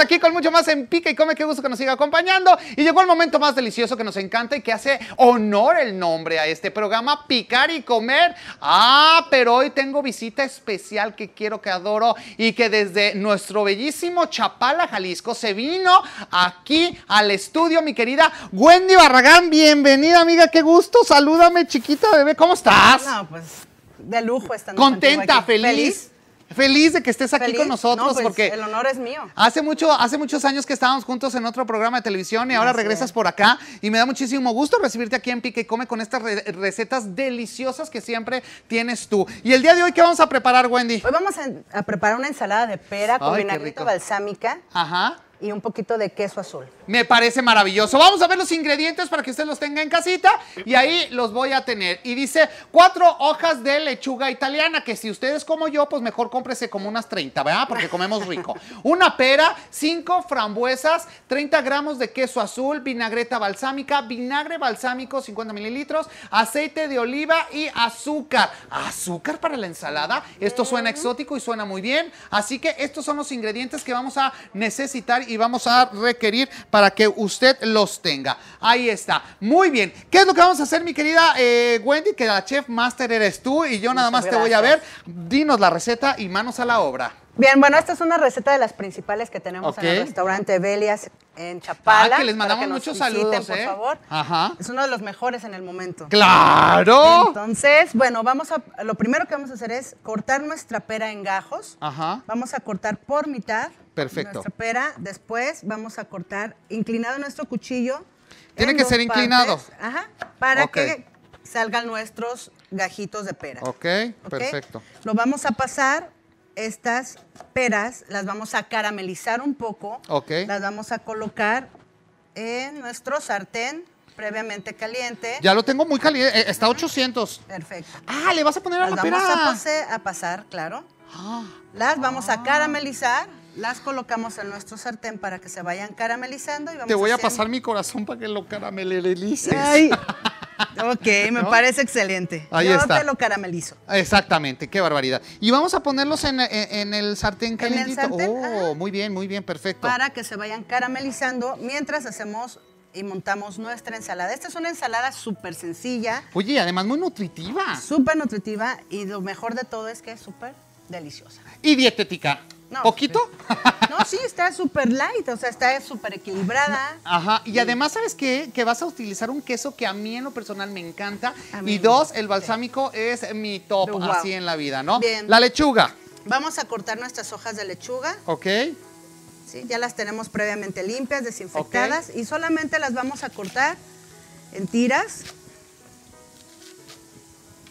aquí con mucho más en Pica y Come. Qué gusto que nos siga acompañando. Y llegó el momento más delicioso que nos encanta y que hace honor el nombre a este programa, Picar y Comer. Ah, pero hoy tengo visita especial que quiero, que adoro y que desde nuestro bellísimo Chapala, Jalisco, se vino aquí al estudio, mi querida Wendy Barragán. Bienvenida, amiga. Qué gusto. Salúdame, chiquita bebé. ¿Cómo estás? Pues, de lujo estando Contenta, aquí. feliz Feliz de que estés aquí con nosotros. Pues, porque el honor es mío. Hace, mucho, hace muchos años que estábamos juntos en otro programa de televisión y ahora regresas por acá. Y me da muchísimo gusto recibirte aquí en Pique y Come con estas recetas deliciosas que siempre tienes tú. Y el día de hoy, ¿qué vamos a preparar, Wendy? Hoy vamos a, preparar una ensalada de pera con vinagrito balsámica. Ajá y un poquito de queso azul. Me parece maravilloso. Vamos a ver los ingredientes para que usted los tenga en casita y ahí los voy a tener. Y dice cuatro hojas de lechuga italiana, que si ustedes como yo, pues mejor cómprese como unas 30, ¿verdad? Porque comemos rico. Una pera, cinco frambuesas, 30 gramos de queso azul, vinagreta balsámica, vinagre balsámico, 50 mililitros, aceite de oliva y azúcar. Azúcar para la ensalada. Esto suena mm. exótico y suena muy bien. Así que estos son los ingredientes que vamos a necesitar y vamos a requerir para que usted los tenga. Ahí está. Muy bien. ¿Qué es lo que vamos a hacer, mi querida eh, Wendy? Que la chef master eres tú y yo nada más te voy a ver. Dinos la receta y manos a la obra. Bien, bueno, esta es una receta de las principales que tenemos en el restaurante Belias en ah, Chapala. Ah, que les mandamos muchos saludos, por ¿eh? favor. Ajá. Es uno de los mejores en el momento. ¡Claro! Entonces, bueno, vamos a lo primero que vamos a hacer es cortar nuestra pera en gajos. Ajá. Vamos a cortar por mitad. Perfecto. Nuestra pera, después vamos a cortar inclinado nuestro cuchillo. Tiene que ser inclinado. Ajá. Para que salgan nuestros gajitos de pera. ok, perfecto. Lo vamos a pasar estas peras las vamos a caramelizar un poco. Ok. Las vamos a colocar en nuestro sartén previamente caliente. Ya lo tengo muy caliente, eh, está a 800. Perfecto. Ah, le vas a poner a la vamos Vamos a, pasar, claro. Ah. las vamos a ah. caramelizar, las colocamos en nuestro sartén para que se vayan caramelizando. Te voy a, pasar mi corazón para que lo caramelices. Ay, Ok, me parece excelente. Ahí Yo te lo caramelizo. Exactamente, qué barbaridad. Y vamos a ponerlos en, e, el sartén calentito. Oh, muy bien, muy bien, perfecto. Para que se vayan caramelizando mientras hacemos y montamos nuestra ensalada. Esta es una ensalada súper sencilla. Oye, además muy nutritiva. Súper nutritiva y lo mejor de todo es que es súper deliciosa. Y dietética. ¿Poquito? Pues, eh, no, sí, está súper light, o sea, está súper equilibrada. Ajá, y además, ¿sabes qué? Que vas a utilizar un queso que a mí en lo personal me encanta. Y dos, el balsámico es mi top así en la vida, ¿no? Bien. La lechuga. Vamos a cortar nuestras hojas de lechuga. Ok. Sí, ya las tenemos previamente limpias, desinfectadas y solamente las vamos a cortar en tiras.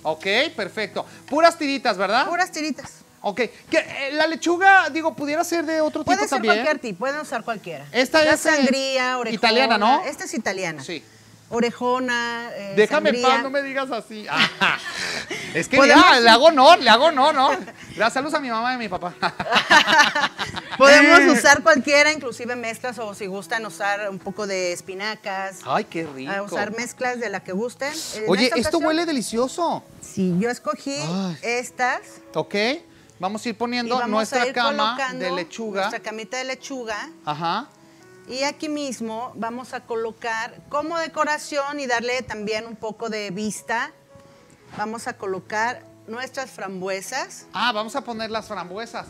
Ok, perfecto. Puras tiritas, ¿verdad? Puras tiritas. Ok. Que, eh, la lechuga, digo, pudiera ser de otro Puede tipo ser también. cualquier tipo, pueden usar cualquiera. Esta la es eh, sangría, orejona. Italiana, ¿no? Esta es italiana. Sí. Orejona, eh, Déjame sangría. paz, no me digas así. Ah, es que ya, le hago no, le hago no, no. a saludos a mi mamá y a mi papá. Podemos usar cualquiera, inclusive mezclas o si gustan usar un poco de espinacas. Ay, qué rico. Ah, usar mezclas de la que gusten. Oye, esto huele delicioso. Sí, yo escogí estas. Ok. Vamos a ir poniendo nuestra cama de lechuga. Nuestra camita de lechuga. Ajá. Y aquí mismo vamos a colocar como decoración y darle también un poco de vista. Vamos a colocar nuestras frambuesas. Ah, vamos a poner las frambuesas.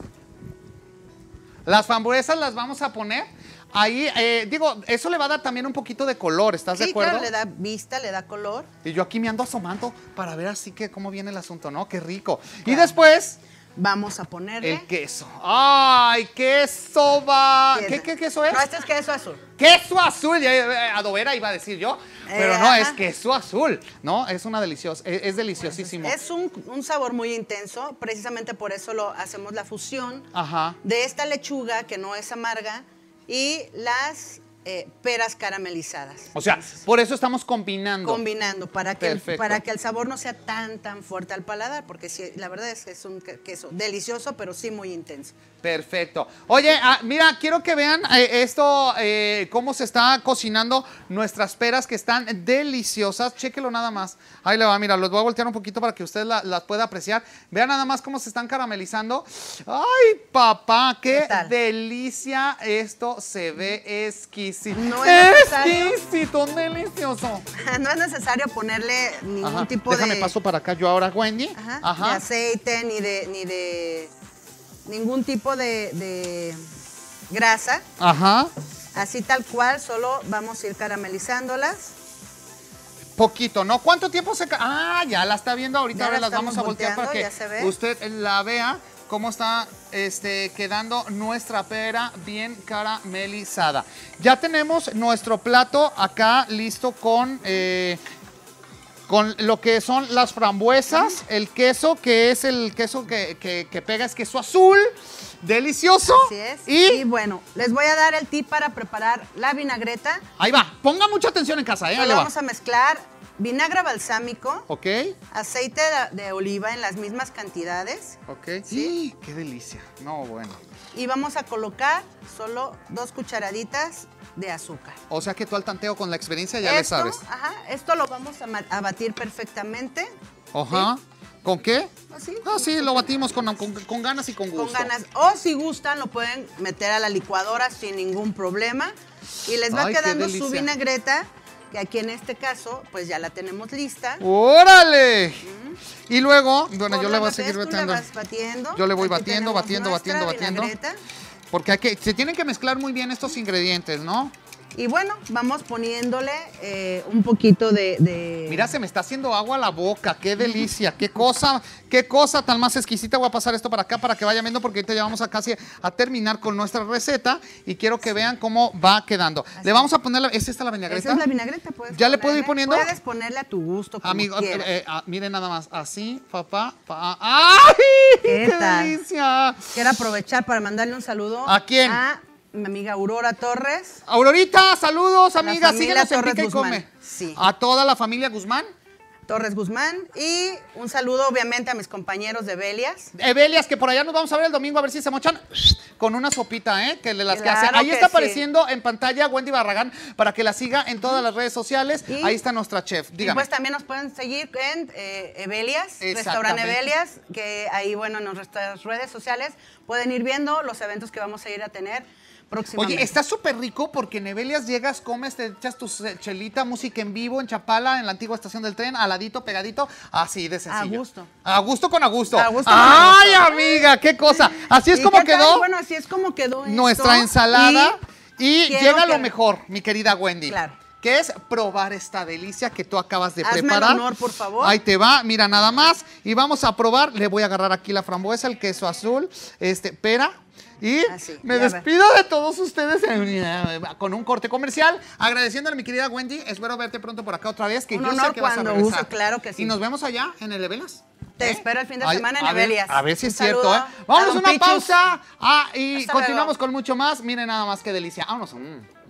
Las frambuesas las vamos a poner ahí. Eh, digo, eso le va a dar también un poquito de color, ¿estás de acuerdo? Claro, le da vista, le da color. Y yo aquí me ando asomando para ver así que cómo viene el asunto, ¿no? Qué rico. Y después Vamos a ponerle... El queso. ¡Ay, queso va! ¿Qué, queso es? No, este es queso azul. ¡Queso azul! adobera iba a decir yo, pero eh, no, es queso azul. No, es una deliciosa, es, deliciosísimo. es, un, sabor muy intenso, precisamente por eso lo hacemos la fusión de esta lechuga que no es amarga y las eh, peras caramelizadas. O sea, por eso estamos combinando. Combinando, para que, el, para que el sabor no sea tan, tan fuerte al paladar, porque sí, la verdad es que es un queso delicioso, pero sí muy intenso. Perfecto. Oye, ah, mira, quiero que vean eh, esto, eh, cómo se está cocinando nuestras peras que están deliciosas. Chéquelo nada más. Ahí le va, mira, los voy a voltear un poquito para que usted las pueda apreciar. Vean nada más cómo se están caramelizando. ¡Ay, papá! ¡Qué, ¿Qué delicia! Esto se ve exquisito. No es Exquisito, delicioso. no es necesario ponerle ningún tipo de... Déjame paso para acá yo ahora, Wendy. Ajá. Ajá. De aceite, ni de... Ni de ningún tipo de, de grasa. Ajá. Así tal cual, solo vamos a ir caramelizándolas. Poquito, ¿no? ¿Cuánto tiempo se... Ah, ya la está viendo ahorita, ahora las vamos a voltear para que usted la vea cómo está este, quedando nuestra pera bien caramelizada. Ya tenemos nuestro plato acá listo con, eh, con lo que son las frambuesas, el queso, que es el queso que, pega, es queso azul. Delicioso. Así es. Y, bueno, les voy a dar el tip para preparar la vinagreta. Ahí va. Ponga mucha atención en casa, ¿eh? Ahí vamos a mezclar Vinagre balsámico. Ok. Aceite de, oliva en las mismas cantidades. Ok. Sí. ¡Qué delicia! No, bueno. Y vamos a colocar solo dos cucharaditas de azúcar. O sea que tú al tanteo con la experiencia ya le sabes. Ajá, esto lo vamos a, batir perfectamente. Ajá. ¿Con qué? Así. Ah, sí, ah, lo batimos con, ganas y con gusto. Con ganas. O si gustan, lo pueden meter a la licuadora sin ningún problema. Y les va quedando su vinagreta y aquí en este caso, pues ya la tenemos lista. ¡Órale! Y luego, bueno, yo le voy a seguir batiendo. Yo le voy batiendo, batiendo, batiendo, batiendo. Porque aquí se tienen que mezclar muy bien estos ingredientes, ¿no? Y bueno, vamos poniéndole eh, un poquito de, Mira, se me está haciendo agua la boca. Qué delicia, qué cosa, qué cosa tan más exquisita. Voy a pasar esto para acá para que vaya viendo porque ahorita ya vamos a casi a terminar con nuestra receta y quiero que vean cómo va quedando. Le vamos a poner... La, ¿Es esta la vinagreta? Esa es la vinagreta. ¿Ya le puedo ir poniendo? Puedes ponerle a tu gusto, como Amigo, eh, eh, ah, miren nada más. Así, papá, ah, ¡Ay! ¡Qué, delicia! Quiero aprovechar para mandarle un saludo. ¿A quién? A mi amiga Aurora Torres. Aurorita, saludos, amiga. Síguenos en A toda la familia Guzmán. Torres Guzmán. Y un saludo, obviamente, a mis compañeros de Belias. Belias, que por allá nos vamos a ver el domingo a ver si se mochan con una sopita, ¿eh? Que de las que hacen. Ahí está apareciendo en pantalla Wendy Barragán para que la siga en todas las redes sociales. Ahí está nuestra chef. Dígame. Y pues también nos pueden seguir en eh, Ebelias, Restaurante Belias, que ahí, bueno, en nuestras redes sociales pueden ir viendo los eventos que vamos a ir a tener Oye, está súper rico porque Nebelias llegas, comes, te echas tu chelita, música en vivo en Chapala, en la antigua estación del tren, aladito, pegadito, así de sencillo. A gusto. A gusto con a gusto. A gusto ¡Ay, amiga! ¡Qué cosa! Así es como quedó. Bueno, así es como quedó. Nuestra ensalada. Y, llega lo mejor, mi querida Wendy. Claro que es probar esta delicia que tú acabas de preparar. El honor, por favor. Ahí te va, mira nada más. Y vamos a probar, le voy a agarrar aquí la frambuesa, el queso azul, este, pera, y ah, me despido de todos ustedes eh, con un corte comercial, agradeciéndole a mi querida Wendy. Espero verte pronto por acá otra vez, que un honor sé a claro que sí. Y nos vemos allá en el Evelas. Te ¿eh? espero el fin de semana en Evelias. A ver si es cierto, ¿eh? Vamos a una pausa ah, y continuamos con mucho más. Miren nada más qué delicia. Vámonos. Mm.